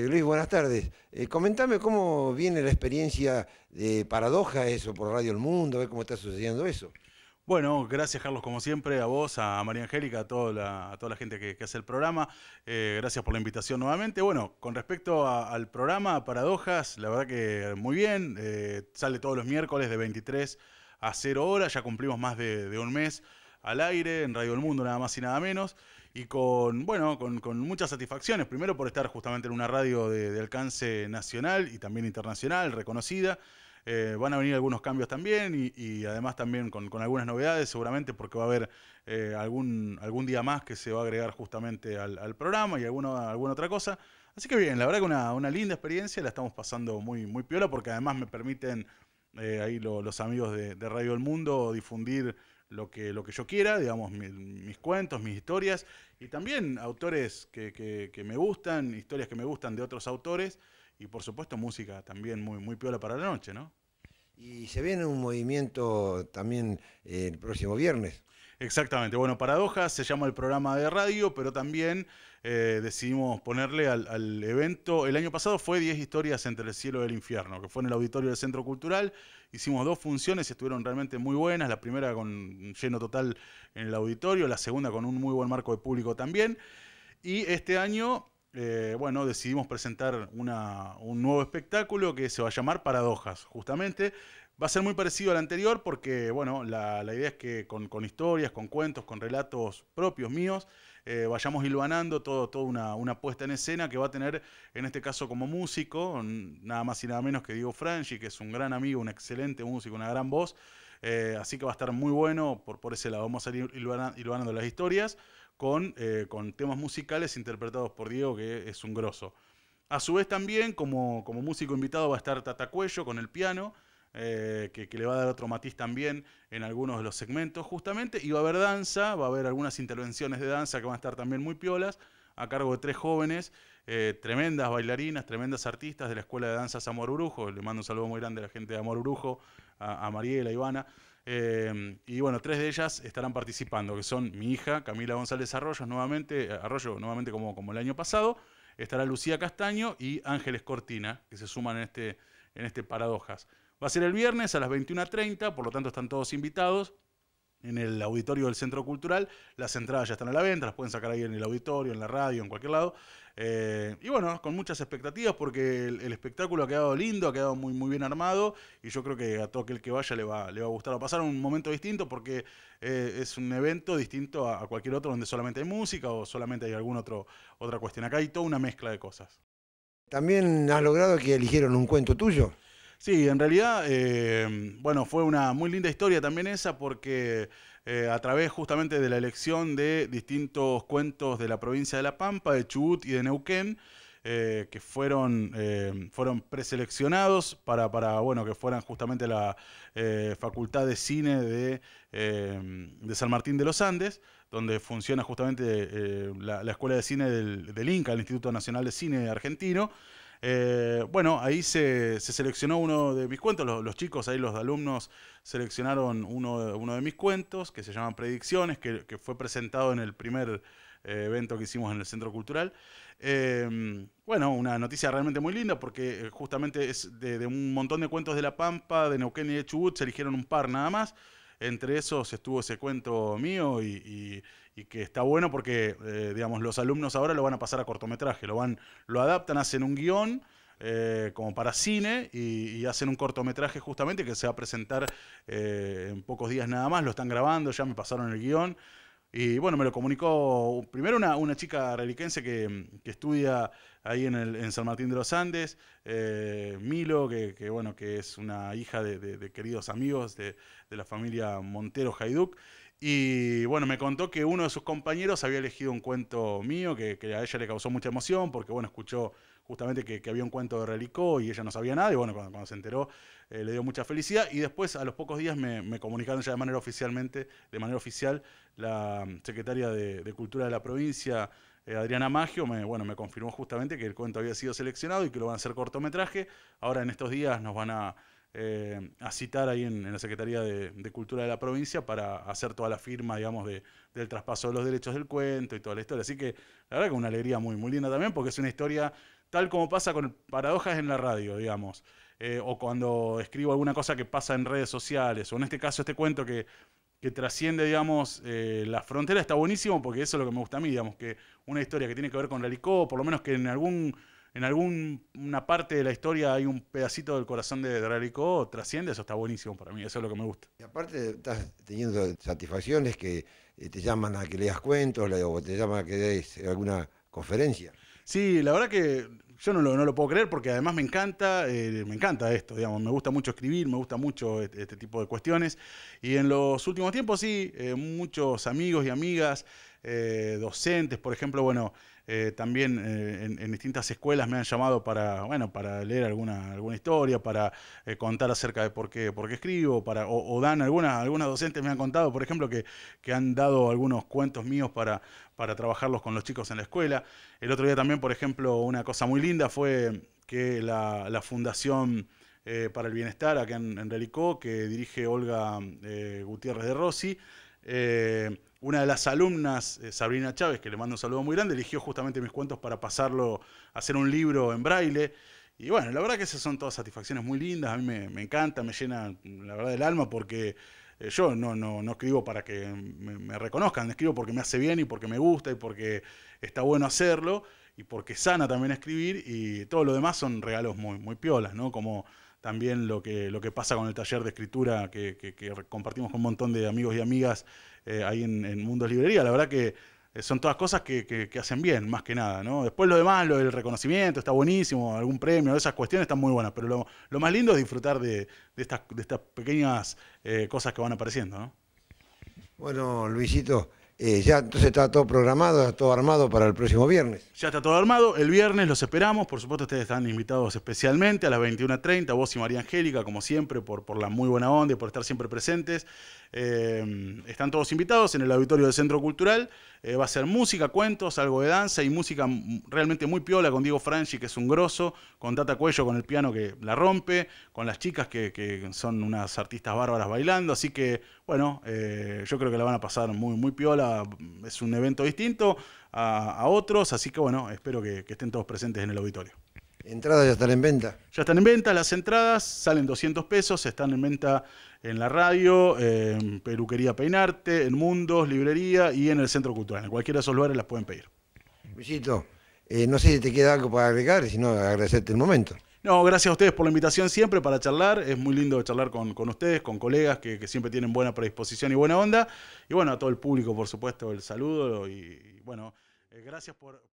Eh, Luis, buenas tardes. Eh, comentame cómo viene la experiencia de Paradoja, eso, por Radio El Mundo, a ver cómo está sucediendo eso. Bueno, gracias Carlos, como siempre, a vos, a María Angélica, a, toda la, a toda la gente que, hace el programa. Eh, gracias por la invitación nuevamente. Bueno, con respecto al programa Paradojas, la verdad que muy bien. Eh, sale todos los miércoles de 23 a 0 horas, ya cumplimos más de un mes al aire en Radio El Mundo, nada más y nada menos y con, bueno, con, muchas satisfacciones. Primero por estar justamente en una radio de, alcance nacional y también internacional, reconocida. Eh, van a venir algunos cambios también y, además también con, algunas novedades seguramente porque va a haber eh, algún, algún día más que se va a agregar justamente al, programa y alguna, alguna otra cosa. Así que bien, la verdad que una, linda experiencia, la estamos pasando muy, muy piola porque además me permiten eh, ahí los amigos de, de Radio El Mundo difundir lo que, lo que yo quiera, digamos, mis cuentos, mis historias, y también autores que, que, me gustan, historias que me gustan de otros autores, y por supuesto música también muy, muy piola para la noche, ¿no? Y se viene un movimiento también eh, el próximo viernes. Exactamente. Bueno, Paradojas se llama el programa de radio, pero también eh, decidimos ponerle al, evento. El año pasado fue 10 historias entre el cielo y el infierno, que fue en el auditorio del Centro Cultural. Hicimos dos funciones y estuvieron realmente muy buenas. La primera con lleno total en el auditorio, la segunda con un muy buen marco de público también. Y este año eh, bueno, decidimos presentar un nuevo espectáculo que se va a llamar Paradojas, justamente. Va a ser muy parecido al anterior porque, bueno, la, idea es que con, historias, con cuentos, con relatos propios míos, eh, vayamos hilvanando todo, toda una, puesta en escena que va a tener, en este caso como músico, nada más y nada menos que Diego Franchi, que es un gran amigo, un excelente músico, una gran voz. Eh, así que va a estar muy bueno por, por ese lado. Vamos a ir hilvanando las historias con, eh, con temas musicales interpretados por Diego, que es un grosso. A su vez también, como, como músico invitado, va a estar Tata Cuello con el piano eh, que, le va a dar otro matiz también en algunos de los segmentos, justamente. Y va a haber danza, va a haber algunas intervenciones de danza que van a estar también muy piolas, a cargo de tres jóvenes, eh, tremendas bailarinas, tremendas artistas de la Escuela de Danzas Amor Urujo. Le mando un saludo muy grande a la gente de Amor Urujo, a, a Mariela, a Ivana. Eh, y bueno, tres de ellas estarán participando, que son mi hija, Camila González Arroyos, nuevamente, Arroyo, nuevamente como, como el año pasado. Estará Lucía Castaño y Ángeles Cortina, que se suman en este, en este Paradojas. Va a ser el viernes a las 21.30, por lo tanto están todos invitados en el auditorio del Centro Cultural. Las entradas ya están a la venta, las pueden sacar ahí en el auditorio, en la radio, en cualquier lado. Eh, y bueno, con muchas expectativas porque el, espectáculo ha quedado lindo, ha quedado muy, muy bien armado y yo creo que a todo aquel que vaya le va, le va a gustar. Va a pasar un momento distinto porque eh, es un evento distinto a, cualquier otro donde solamente hay música o solamente hay alguna otra cuestión. Acá hay toda una mezcla de cosas. También has logrado que eligieron un cuento tuyo. Sí, en realidad, em, bueno, fue una muy linda historia también esa porque eh, a través justamente de la elección de distintos cuentos de la provincia de La Pampa, de Chubut y de Neuquén, eh, que fueron, em, fueron preseleccionados para, para, bueno, que fueran justamente la eh, Facultad de Cine em, de, San Martín de los Andes, donde funciona justamente la, Escuela de Cine del, INCA, el Instituto Nacional de Cine Argentino. Eh, bueno, ahí se, seleccionó uno de mis cuentos, los, chicos, ahí los alumnos seleccionaron uno, de mis cuentos, que se llaman Predicciones, que, fue presentado en el primer eh, evento que hicimos en el Centro Cultural. Em, bueno, una noticia realmente muy linda porque eh, justamente es de, un montón de cuentos de La Pampa, de Neuquén y de Chubut, se eligieron un par nada más. Entre esos estuvo ese cuento mío y, y que está bueno porque, eh, digamos, los alumnos ahora lo van a pasar a cortometraje, lo, van, lo adaptan, hacen un guión. Eh, como para cine y, hacen un cortometraje justamente que se va a presentar eh, en pocos días nada más, lo están grabando, ya me pasaron el guión. Y bueno, me lo comunicó primero una, chica reliquense que, estudia ahí en, San Martín de los Andes, Milo, que, bueno, que es una hija de, queridos amigos de, de, la familia Montero Jaiduc, y bueno, me contó que uno de sus compañeros había elegido un cuento mío que, a ella le causó mucha emoción porque, bueno, escuchó justamente que, había un cuento de Relicó y ella no sabía nada y, bueno, cuando, se enteró eh, le dio mucha felicidad y después a los pocos días me, comunicaron ya de manera oficialmente, de manera oficial, la secretaria de, Cultura de la provincia, eh, Adriana Maggio, me, bueno, me confirmó justamente que el cuento había sido seleccionado y que lo van a hacer cortometraje. Ahora en estos días nos van a eh, a citar ahí en, la Secretaría de, Cultura de la provincia para hacer toda la firma, digamos, del traspaso de los derechos del cuento y toda la historia. Así que la verdad que una alegría muy, muy linda también, porque es una historia tal como pasa con paradojas en la radio, digamos, eh, o cuando escribo alguna cosa que pasa en redes sociales, o en este caso este cuento que, que trasciende, digamos, eh, la frontera, está buenísimo porque eso es lo que me gusta a mí, digamos, que una historia que tiene que ver con la por lo menos que en algún en alguna parte de la historia hay un pedacito del corazón de Dralico, trasciende, eso está buenísimo para mí, eso es lo que me gusta. Y aparte estás teniendo satisfacciones que eh, te llaman a que leas cuentos o te llaman a que des alguna conferencia. Sí, la verdad que yo no lo, no lo puedo creer porque además me encanta, eh, me encanta esto, digamos, me gusta mucho escribir, me gusta mucho este, este tipo de cuestiones. Y en los últimos tiempos sí, eh, muchos amigos y amigas eh, docentes, por ejemplo, bueno, eh, también eh, en, distintas escuelas me han llamado para, bueno, para leer alguna, alguna historia, para contar acerca de por qué, por qué escribo, para, o, dan algunas, algunas docentes me han contado, por ejemplo, que, han dado algunos cuentos míos para, para trabajarlos con los chicos en la escuela. El otro día también, por ejemplo, una cosa muy linda fue que la, Fundación... para el Bienestar acá en, Relicó, que dirige Olga Gutiérrez de Rossi, eh, una de las alumnas, eh, Sabrina Chávez, que le mando un saludo muy grande, eligió justamente mis cuentos para pasarlo, a hacer un libro en braille. Y bueno, la verdad que esas son todas satisfacciones muy lindas, a mí me, encanta, me llena mm, la verdad del alma porque eh, yo no, no, no escribo para que me, reconozcan, escribo porque me hace bien y porque me gusta y porque está bueno hacerlo y porque sana también escribir y todo lo demás son regalos muy, muy piolas, ¿no? Como también lo que, lo que pasa con el taller de escritura que, compartimos con un montón de amigos y amigas eh, ahí en, Mundos Librería. La verdad que eh, son todas cosas que, hacen bien, más que nada. Después lo demás, lo del reconocimiento, está buenísimo, algún premio, esas cuestiones están muy buenas, pero lo, más lindo es disfrutar de, estas, estas, pequeñas eh, cosas que van apareciendo. Bueno, Luisito, eh, ya entonces está todo programado, está todo armado para el próximo viernes. Ya está todo armado, el viernes los esperamos, por supuesto ustedes están invitados especialmente a las 21.30, vos y María Angélica, como siempre, por, por la muy buena onda y por estar siempre presentes. Eh, están todos invitados en el auditorio del Centro Cultural. Eh, va a ser música, cuentos, algo de danza y música realmente muy piola con Diego Franchi, que es un grosso, con Tata Cuello con el piano que la rompe, con las chicas que, que son unas artistas bárbaras bailando. Así que, bueno, eh, yo creo que la van a pasar muy, muy piola. Es un evento distinto a, otros, así que, bueno, espero que estén todos presentes en el auditorio. ¿Entradas ya están en venta? Ya están en venta las entradas, salen 200 pesos, están en venta en la radio, en Peluquería Peinarte, en Mundos, Librería y en el Centro Cultural. En cualquiera de esos lugares las pueden pedir. Luisito, eh, no sé si te queda algo para agregar, sino agradecerte el momento. No, gracias a ustedes por la invitación siempre para charlar. Es muy lindo charlar con, ustedes, con colegas que, siempre tienen buena predisposición y buena onda. Y bueno, a todo el público, por supuesto, el saludo. Y, bueno, eh, gracias por...